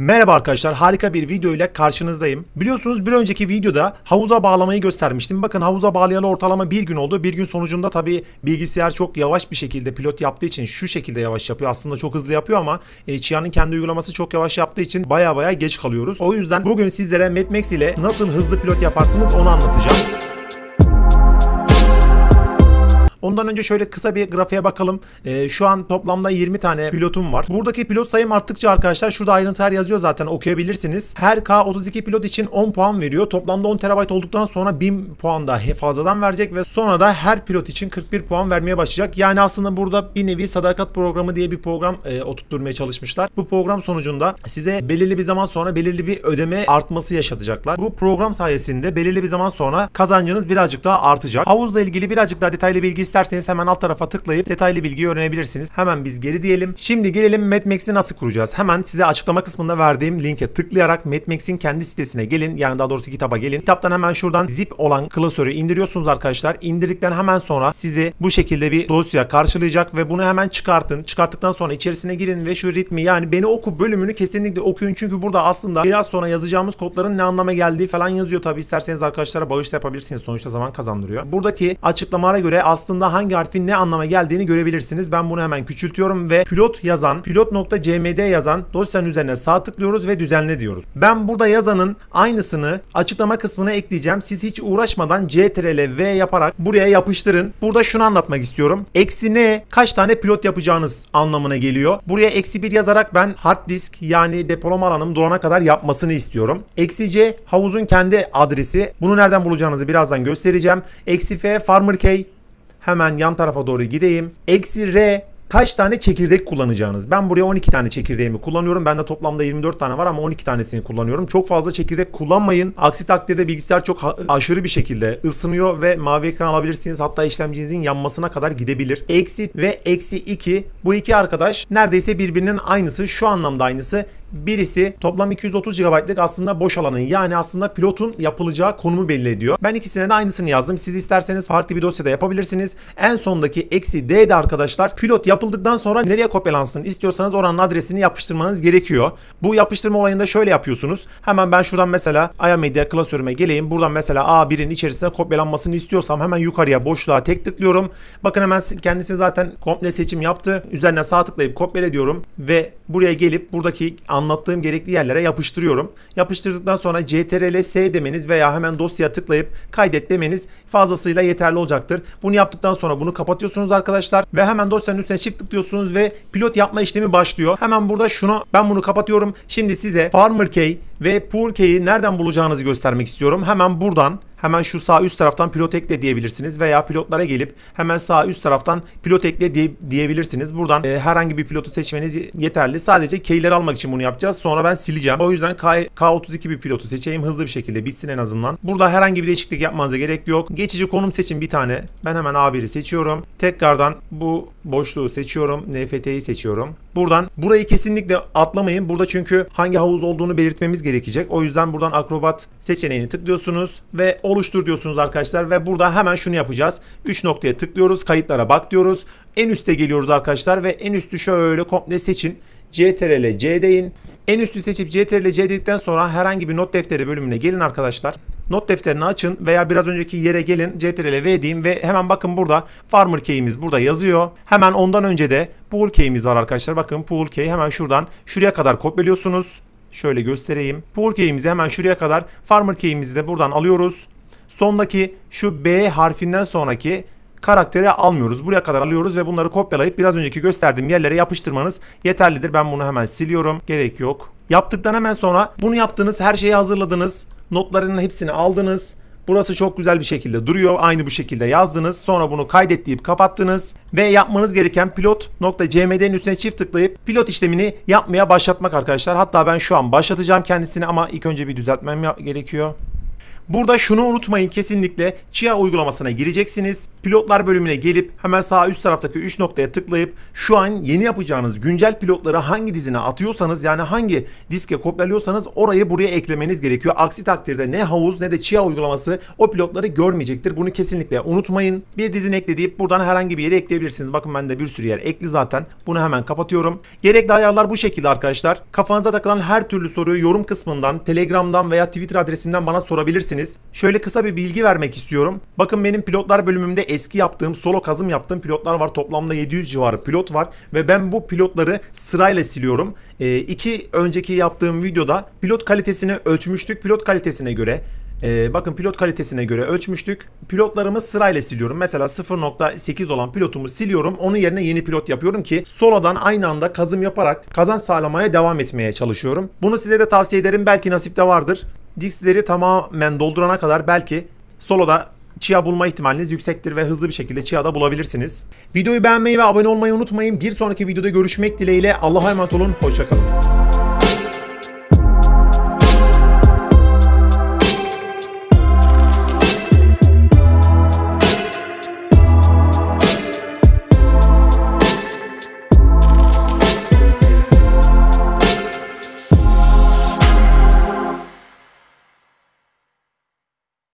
Merhaba arkadaşlar harika bir video ile karşınızdayım. Biliyorsunuz bir önceki videoda havuza bağlamayı göstermiştim. Bakın havuza bağlayalı ortalama bir gün oldu. Bir gün sonucunda tabi bilgisayar çok yavaş bir şekilde pilot yaptığı için şu şekilde yavaş yapıyor. Aslında çok hızlı yapıyor ama e, Chia'nın kendi uygulaması çok yavaş yaptığı için baya baya geç kalıyoruz. O yüzden bugün sizlere MatMax ile nasıl hızlı pilot yaparsınız onu anlatacağım. Ondan önce şöyle kısa bir grafiğe bakalım. E, şu an toplamda 20 tane pilotum var. Buradaki pilot sayım arttıkça arkadaşlar şurada ayrıntılar yazıyor zaten okuyabilirsiniz. Her K32 pilot için 10 puan veriyor. Toplamda 10 TB olduktan sonra 1000 puan da fazladan verecek ve sonra da her pilot için 41 puan vermeye başlayacak. Yani aslında burada bir nevi sadakat programı diye bir program e, oturtturmaya çalışmışlar. Bu program sonucunda size belirli bir zaman sonra belirli bir ödeme artması yaşatacaklar. Bu program sayesinde belirli bir zaman sonra kazancınız birazcık daha artacak. Havuzla ilgili birazcık daha detaylı bilgi İsterseniz hemen alt tarafa tıklayıp detaylı bilgiyi öğrenebilirsiniz. Hemen biz geri diyelim. Şimdi gelelim MadMax'i nasıl kuracağız? Hemen size açıklama kısmında verdiğim linke tıklayarak MadMax'in kendi sitesine gelin. Yani daha doğrusu kitaba gelin. Kitaptan hemen şuradan zip olan klasörü indiriyorsunuz arkadaşlar. İndirdikten hemen sonra sizi bu şekilde bir dosya karşılayacak ve bunu hemen çıkartın. Çıkarttıktan sonra içerisine girin ve şu ritmi yani beni oku bölümünü kesinlikle okuyun. Çünkü burada aslında biraz sonra yazacağımız kodların ne anlama geldiği falan yazıyor. Tabi isterseniz arkadaşlara bağış da yapabilirsiniz. Sonuçta zaman kazandırıyor. Buradaki açıklamaya göre aslında altında hangi harfin ne anlama geldiğini görebilirsiniz. Ben bunu hemen küçültüyorum ve pilot yazan, pilot.cmd yazan dosyanın üzerine sağ tıklıyoruz ve düzenle diyoruz. Ben burada yazanın aynısını açıklama kısmına ekleyeceğim. Siz hiç uğraşmadan CTRL V yaparak buraya yapıştırın. Burada şunu anlatmak istiyorum. Eksi ne kaç tane pilot yapacağınız anlamına geliyor. Buraya eksi 1 yazarak ben hard disk yani depolama alanım dolana kadar yapmasını istiyorum. Eksi C havuzun kendi adresi. Bunu nereden bulacağınızı birazdan göstereceğim. Eksi F farmer key Hemen yan tarafa doğru gideyim. Eksi R kaç tane çekirdek kullanacağınız. Ben buraya 12 tane çekirdeğimi kullanıyorum. Bende toplamda 24 tane var ama 12 tanesini kullanıyorum. Çok fazla çekirdek kullanmayın. Aksi takdirde bilgisayar çok aşırı bir şekilde ısınıyor ve mavi ekran alabilirsiniz. Hatta işlemcinizin yanmasına kadar gidebilir. Eksi ve eksi 2 bu iki arkadaş neredeyse birbirinin aynısı. Şu anlamda aynısı. Birisi toplam 230 GB'lık aslında boş alanın yani aslında pilotun yapılacağı konumu belli ediyor. Ben ikisine de aynısını yazdım. Siz isterseniz farklı bir dosyada yapabilirsiniz. En sondaki eksi D de arkadaşlar pilot yapıldıktan sonra nereye kopyalansın istiyorsanız oranın adresini yapıştırmanız gerekiyor. Bu yapıştırma olayında şöyle yapıyorsunuz. Hemen ben şuradan mesela Ayamedia klasörüme geleyim. Buradan mesela A1'in içerisine kopyalanmasını istiyorsam hemen yukarıya boşluğa tek tıklıyorum. Bakın hemen kendisi zaten komple seçim yaptı. Üzerine sağ tıklayıp kopyala diyorum ve buraya gelip buradaki anlamı anlattığım gerekli yerlere yapıştırıyorum. Yapıştırdıktan sonra CTRL S demeniz veya hemen dosya tıklayıp kaydet demeniz fazlasıyla yeterli olacaktır. Bunu yaptıktan sonra bunu kapatıyorsunuz arkadaşlar ve hemen dosyanın üstüne çift tıklıyorsunuz ve pilot yapma işlemi başlıyor. Hemen burada şunu ben bunu kapatıyorum. Şimdi size Farmer Key ve Pool Key'i nereden bulacağınızı göstermek istiyorum. Hemen buradan hemen şu sağ üst taraftan pilot ekle diyebilirsiniz veya pilotlara gelip hemen sağ üst taraftan pilot ekle diye, diyebilirsiniz. Buradan e, herhangi bir pilotu seçmeniz yeterli. Sadece keyleri almak için bunu yapacağız. Sonra ben sileceğim. O yüzden K, K32 bir pilotu seçeyim. Hızlı bir şekilde bitsin en azından. Burada herhangi bir değişiklik yapmanıza gerek yok. Geçici konum seçin bir tane. Ben hemen A1'i seçiyorum. Tekrardan bu boşluğu seçiyorum. NFT'yi seçiyorum. Buradan burayı kesinlikle atlamayın. Burada çünkü hangi havuz olduğunu belirtmemiz gerekecek. O yüzden buradan akrobat seçeneğini tıklıyorsunuz ve o oluştur diyorsunuz arkadaşlar ve burada hemen şunu yapacağız. 3 noktaya tıklıyoruz. Kayıtlara bak diyoruz. En üste geliyoruz arkadaşlar ve en üstü şöyle komple seçin. CTRL C deyin. En üstü seçip CTRL C dedikten sonra herhangi bir not defteri bölümüne gelin arkadaşlar. Not defterini açın veya biraz önceki yere gelin CTRL V deyin ve hemen bakın burada Farmer Key'imiz burada yazıyor. Hemen ondan önce de Pool Key'imiz var arkadaşlar. Bakın Pool Key hemen şuradan şuraya kadar kopyalıyorsunuz. Şöyle göstereyim. Pool key'imizi hemen şuraya kadar. Farmer key'imizi de buradan alıyoruz sondaki şu B harfinden sonraki karakteri almıyoruz. Buraya kadar alıyoruz ve bunları kopyalayıp biraz önceki gösterdiğim yerlere yapıştırmanız yeterlidir. Ben bunu hemen siliyorum. Gerek yok. Yaptıktan hemen sonra bunu yaptınız. Her şeyi hazırladınız. Notlarının hepsini aldınız. Burası çok güzel bir şekilde duruyor. Aynı bu şekilde yazdınız. Sonra bunu kaydetleyip kapattınız. Ve yapmanız gereken pilot.cmd'nin üstüne çift tıklayıp pilot işlemini yapmaya başlatmak arkadaşlar. Hatta ben şu an başlatacağım kendisini ama ilk önce bir düzeltmem gerekiyor. Burada şunu unutmayın kesinlikle Chia uygulamasına gireceksiniz. Pilotlar bölümüne gelip hemen sağ üst taraftaki 3 noktaya tıklayıp şu an yeni yapacağınız güncel pilotları hangi dizine atıyorsanız yani hangi diske kopyalıyorsanız orayı buraya eklemeniz gerekiyor. Aksi takdirde ne havuz ne de Chia uygulaması o pilotları görmeyecektir. Bunu kesinlikle unutmayın. Bir dizin ekle deyip buradan herhangi bir yere ekleyebilirsiniz. Bakın bende bir sürü yer ekli zaten. Bunu hemen kapatıyorum. Gerekli ayarlar bu şekilde arkadaşlar. Kafanıza takılan her türlü soruyu yorum kısmından, Telegram'dan veya Twitter adresinden bana sorabilirsiniz bulabilirsiniz. Şöyle kısa bir bilgi vermek istiyorum. Bakın benim pilotlar bölümümde eski yaptığım, solo kazım yaptığım pilotlar var. Toplamda 700 civarı pilot var ve ben bu pilotları sırayla siliyorum. E, iki önceki yaptığım videoda pilot kalitesini ölçmüştük. Pilot kalitesine göre ee, bakın pilot kalitesine göre ölçmüştük. Pilotlarımı sırayla siliyorum. Mesela 0.8 olan pilotumu siliyorum. Onun yerine yeni pilot yapıyorum ki solodan aynı anda kazım yaparak kazan sağlamaya devam etmeye çalışıyorum. Bunu size de tavsiye ederim. Belki nasipte vardır. Dix'leri tamamen doldurana kadar belki soloda Chia bulma ihtimaliniz yüksektir ve hızlı bir şekilde da bulabilirsiniz. Videoyu beğenmeyi ve abone olmayı unutmayın. Bir sonraki videoda görüşmek dileğiyle. Allah'a emanet olun. Hoşçakalın.